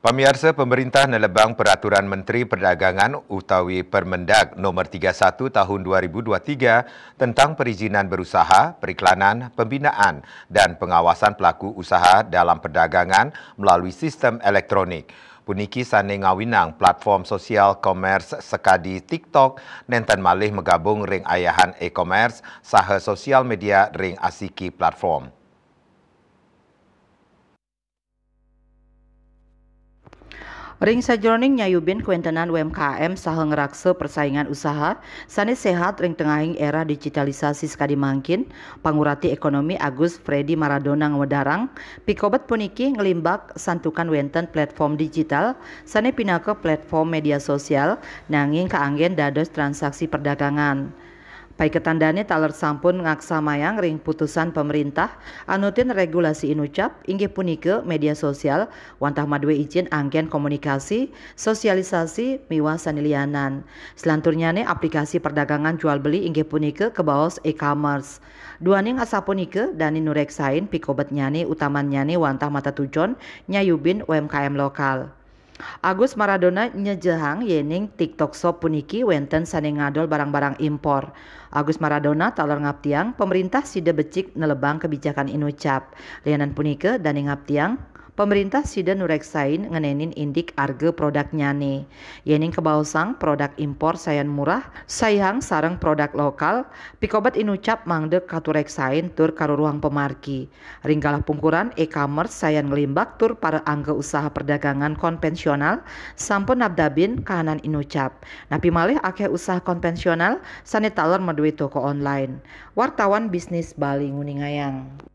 Pemirsa pemerintah nelebang peraturan Menteri Perdagangan utawi Permendag nomor 31 tahun 2023 tentang perizinan berusaha, periklanan, pembinaan dan pengawasan pelaku usaha dalam perdagangan melalui sistem elektronik. Puniki Sane Ngawinang, platform sosial komers sekadi TikTok, nenten malih megabung ring ayahan e-commerce, saha sosial media ring asiki platform. Ring sajroning nyayubin kuentenan UMKM saheng raksa persaingan usaha, sani sehat ring tengahing era digitalisasi sekali mangkin, pangurati ekonomi Agus Freddy Maradona ngedarang, pikobat puniki ngelimbak santukan wenten platform digital, sane pinake platform media sosial, nanging keanggen dados transaksi perdagangan. Paiketandane taler sampun mayang ring putusan pemerintah anutin regulasi inucap Inggi punike media sosial wantah madwe izin anggen komunikasi sosialisasi Sanilianan Selanturnya ne aplikasi perdagangan jual beli Inggi punike bawah e-commerce. Duaning asapunike dani nureksain pikobet nyane utaman nyane wantah mata tujon nyayubin UMKM lokal. Agus Maradona nyejehang yening TikTok shop puniki wenten sane ngadol barang-barang impor. Agus Maradona talor ngaptiang pemerintah sida becik nelebang kebijakan inucap. Lianan punike dan ngaptiang pemerintah sida nureksain ngenenin indik arge produk nyane, Yening kebausang produk impor sayan murah, sayang sarang produk lokal, pikobat inucap mangdek katureksain tur karu ruang pemarki. Ringgalah pungkuran e-commerce sayan ngelimbak tur para angga usaha perdagangan konvensional, sampun nabdabin kahanan inucap. Napi malih akeh usaha konvensional, sanitaler medui toko online. Wartawan bisnis Bali Nguningayang.